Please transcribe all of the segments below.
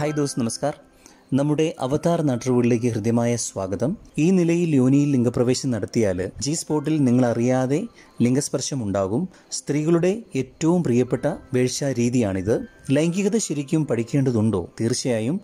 hi those നമസ്കാർ നമ്മുടെ അവതാർ നാട്ടുകളിലേക്ക് ഹൃദ്യമായ സ്വാഗതം ഈ നിലയിൽ യോനിയിൽ ലിംഗപ്രവേശം നടത്തിയാൽ ജി സ്പോട്ടിൽ നിങ്ങൾ അറിയാതെ ഉണ്ടാകും സ്ത്രീകളുടെ ഏറ്റവും പ്രിയപ്പെട്ട വേഴ്ചാ രീതിയാണിത് ലൈംഗികത ശരിക്കും പഠിക്കേണ്ടതുണ്ടോ തീർച്ചയായും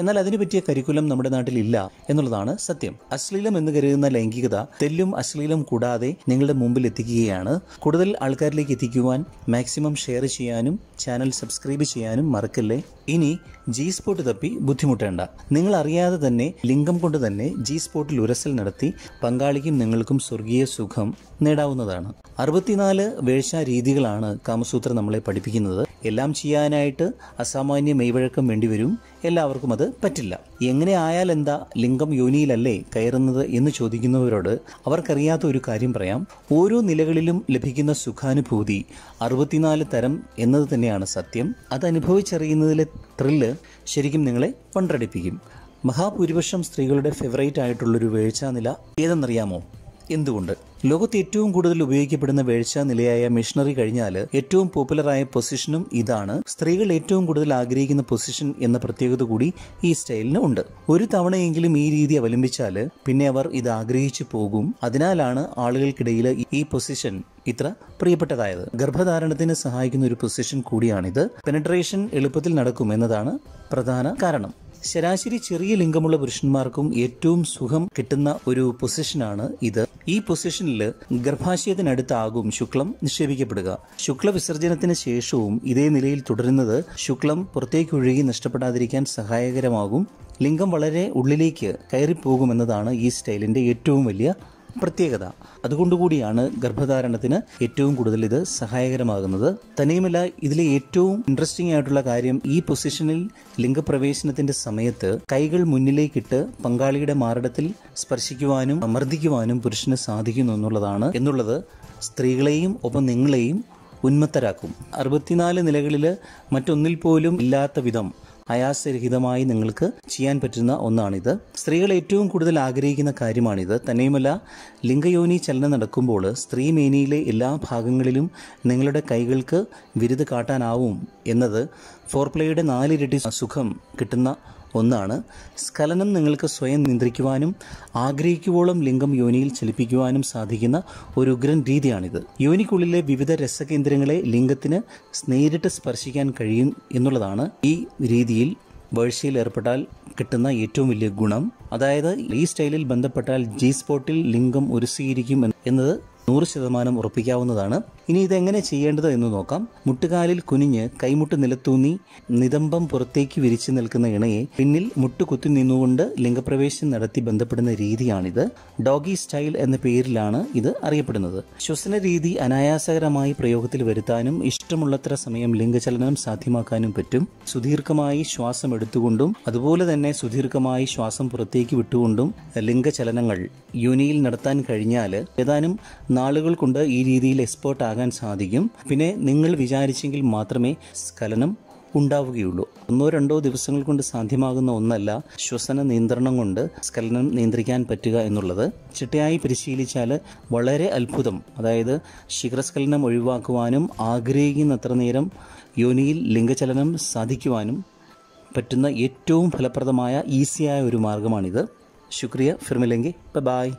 എന്നാൽ അതിനു പറ്റിയ കരിക്കുലം നമ്മുടെ നാട്ടിൽ ഇല്ല എന്നുള്ളതാണ് സത്യം അശ്ലീലം എന്ന് കരുതുന്ന ലൈംഗികത തെല്ലും അശ്ലീലം കൂടാതെ നിങ്ങളുടെ മുമ്പിൽ എത്തിക്കുകയാണ് കൂടുതൽ ആൾക്കാരിലേക്ക് എത്തിക്കുവാൻ മാക്സിമം ഷെയർ ചെയ്യാനും ചാനൽ സബ്സ്ക്രൈബ് ചെയ്യാനും മറക്കല്ലേ ഇനി ജി സ്പോട്ട് തപ്പി ബുദ്ധിമുട്ടേണ്ട നിങ്ങൾ അറിയാതെ തന്നെ ലിംഗം കൊണ്ട് തന്നെ ജി സ്പോട്ടിൽ ഉരസൽ നടത്തി പങ്കാളിക്കും നിങ്ങൾക്കും സ്വർഗീയ സുഖം നേടാവുന്നതാണ് അറുപത്തിനാല് വേഴ്ചാരീതികളാണ് കാമസൂത്രം നമ്മളെ പഠിപ്പിക്കുന്നത് എല്ലാം ചെയ്യാനായിട്ട് അസാമാന്യ മെയ്വഴക്കം വേണ്ടിവരും എല്ലാവർക്കും അത് പറ്റില്ല എങ്ങനെ ആയാൽ എന്താ ലിംഗം യോനിയിലല്ലേ കയറുന്നത് എന്ന് ചോദിക്കുന്നവരോട് അവർക്കറിയാത്ത ഒരു കാര്യം പറയാം ഓരോ നിലകളിലും ലഭിക്കുന്ന സുഖാനുഭൂതി അറുപത്തിനാല് തരം എന്നത് തന്നെയാണ് സത്യം അത് അനുഭവിച്ചറിയുന്നതിലെ ത്രില്ല് ശരിക്കും നിങ്ങളെ പണ്ടടിപ്പിക്കും മഹാഭൂരിപക്ഷം സ്ത്രീകളുടെ ഫേവറേറ്റ് ആയിട്ടുള്ളൊരു നില ഏതെന്നറിയാമോ എന്തുകൊണ്ട് ലോകത്ത് ഏറ്റവും കൂടുതൽ ഉപയോഗിക്കപ്പെടുന്ന വേഴ്ച നിലയായ മിഷണറി കഴിഞ്ഞാൽ ഏറ്റവും പോപ്പുലറായ പൊസിഷനും ഇതാണ് സ്ത്രീകൾ ഏറ്റവും കൂടുതൽ ആഗ്രഹിക്കുന്ന പൊസിഷൻ എന്ന പ്രത്യേകത കൂടി ഈ സ്റ്റൈലിന് ഉണ്ട് ഒരു തവണയെങ്കിലും ഈ രീതി അവലംബിച്ചാൽ പിന്നെ അവർ ഇത് ആഗ്രഹിച്ചു പോകും അതിനാലാണ് ആളുകൾക്കിടയിൽ ഈ പൊസിഷൻ ഇത്ര പ്രിയപ്പെട്ടതായത് ഗർഭധാരണത്തിന് സഹായിക്കുന്ന ഒരു പൊസിഷൻ കൂടിയാണിത് പെനട്രേഷൻ എളുപ്പത്തിൽ നടക്കും എന്നതാണ് പ്രധാന കാരണം ശരാശരി ചെറിയ ലിംഗമുള്ള പുരുഷന്മാർക്കും ഏറ്റവും സുഖം കിട്ടുന്ന ഒരു പൊസിഷനാണ് ഇത് ഈ പൊസിഷനിൽ ഗർഭാശയത്തിനടുത്താകും ശുക്ലം നിക്ഷേപിക്കപ്പെടുക ശുക്ല വിസർജനത്തിന് ശേഷവും ഇതേ നിലയിൽ തുടരുന്നത് ശുക്ലം പുറത്തേക്കൊഴുകി നഷ്ടപ്പെടാതിരിക്കാൻ സഹായകരമാകും ലിംഗം വളരെ ഉള്ളിലേക്ക് കയറിപ്പോകുമെന്നതാണ് ഈ സ്റ്റൈലിന്റെ ഏറ്റവും വലിയ പ്രത്യേകത അതുകൊണ്ടുകൂടിയാണ് ഗർഭധാരണത്തിന് ഏറ്റവും കൂടുതൽ ഇത് സഹായകരമാകുന്നത് തനിയുമല്ല ഇതിലെ ഏറ്റവും ഇൻട്രസ്റ്റിംഗ് ആയിട്ടുള്ള കാര്യം ഈ പൊസിഷനിൽ ലിംഗപ്രവേശനത്തിന്റെ സമയത്ത് കൈകൾ മുന്നിലേക്കിട്ട് പങ്കാളിയുടെ മാറിടത്തിൽ സ്പർശിക്കുവാനും മർദ്ദിക്കുവാനും പുരുഷന് സാധിക്കുന്നു എന്നുള്ളതാണ് എന്നുള്ളത് സ്ത്രീകളെയും ഒപ്പം നിങ്ങളെയും ഉന്മത്തരാക്കും അറുപത്തിനാല് നിലകളിൽ മറ്റൊന്നിൽ പോലും ഇല്ലാത്ത വിധം ആയാസരഹിതമായി നിങ്ങൾക്ക് ചെയ്യാൻ പറ്റുന്ന ഒന്നാണിത് സ്ത്രീകൾ ഏറ്റവും കൂടുതൽ ആഗ്രഹിക്കുന്ന കാര്യമാണിത് തന്നെയുമല്ല ലിംഗയോനി ചലനം നടക്കുമ്പോൾ സ്ത്രീ മേനിയിലെ എല്ലാ ഭാഗങ്ങളിലും നിങ്ങളുടെ കൈകൾക്ക് വിരുത് കാട്ടാനാവും എന്നത് ഫോർപ്ലേയുടെ നാലിരട്ടി സുഖം കിട്ടുന്ന ഒന്നാണ് സ്ഖലനം നിങ്ങൾക്ക് സ്വയം നിയന്ത്രിക്കുവാനും ആഗ്രഹിക്കുവോളം ലിംഗം യോനിയിൽ ചലിപ്പിക്കുവാനും സാധിക്കുന്ന ഒരു ഉഗ്രൻ രീതിയാണിത് യോനിക്കുള്ളിലെ വിവിധ രസകേന്ദ്രങ്ങളെ ലിംഗത്തിന് നേരിട്ട് സ്പർശിക്കാൻ കഴിയും എന്നുള്ളതാണ് ഈ രീതിയിൽ വേഴ്ചയിൽ ഏർപ്പെട്ടാൽ കിട്ടുന്ന ഏറ്റവും വലിയ ഗുണം അതായത് ഈ സ്റ്റൈലിൽ ബന്ധപ്പെട്ടാൽ ജി സ്പോട്ടിൽ ലിംഗം ഒരുസിയിരിക്കും എന്നത് നൂറ് ശതമാനം ഉറപ്പിക്കാവുന്നതാണ് ഇനി ഇതെങ്ങനെ ചെയ്യേണ്ടത് എന്ന് നോക്കാം മുട്ടുകാലിൽ കുനിഞ്ഞ് കൈമുട്ട് നിലത്തൂന്നി നിതംബം പുറത്തേക്ക് വിരിച്ചു നിൽക്കുന്ന ഇണയെ പിന്നിൽ മുട്ട് കുത്തി നിന്നുകൊണ്ട് ലിംഗപ്രവേശം നടത്തി ബന്ധപ്പെടുന്ന രീതിയാണിത് ഡോഗി സ്റ്റൈൽ എന്ന പേരിലാണ് ഇത് അറിയപ്പെടുന്നത് ശ്വസന രീതി അനായാസകരമായി പ്രയോഗത്തിൽ വരുത്താനും ഇഷ്ടമുള്ളത്ര സമയം ലിംഗചലനം സാധ്യമാക്കാനും പറ്റും സുദീർഘമായി ശ്വാസം എടുത്തുകൊണ്ടും അതുപോലെ തന്നെ സുദീർഘമായി ശ്വാസം പുറത്തേക്ക് വിട്ടുകൊണ്ടും ലിംഗചലനങ്ങൾ യോനിയിൽ നടത്താൻ കഴിഞ്ഞാൽ ഏതാനും നാളുകൾ കൊണ്ട് ഈ രീതിയിൽ എക്സ്പേർട്ട് ഉണ്ടാകാൻ സാധിക്കും പിന്നെ നിങ്ങൾ വിചാരിച്ചെങ്കിൽ മാത്രമേ സ്ഖലനം ഉണ്ടാവുകയുള്ളൂ ഒന്നോ രണ്ടോ ദിവസങ്ങൾ കൊണ്ട് സാധ്യമാകുന്ന ഒന്നല്ല ശ്വസന നിയന്ത്രണം കൊണ്ട് സ്കലനം നിയന്ത്രിക്കാൻ പറ്റുക എന്നുള്ളത് ചിട്ടയായി പരിശീലിച്ചാൽ വളരെ അത്ഭുതം അതായത് ശിഖരസ്കലനം ഒഴിവാക്കുവാനും ആഗ്രഹിക്കുന്നത്ര നേരം യോനിയിൽ ലിംഗചലനം സാധിക്കുവാനും പറ്റുന്ന ഏറ്റവും ഫലപ്രദമായ ഈസിയായ ഒരു മാർഗമാണിത് ശുക്രിയ ഫിർമിലെങ്കി ബൈ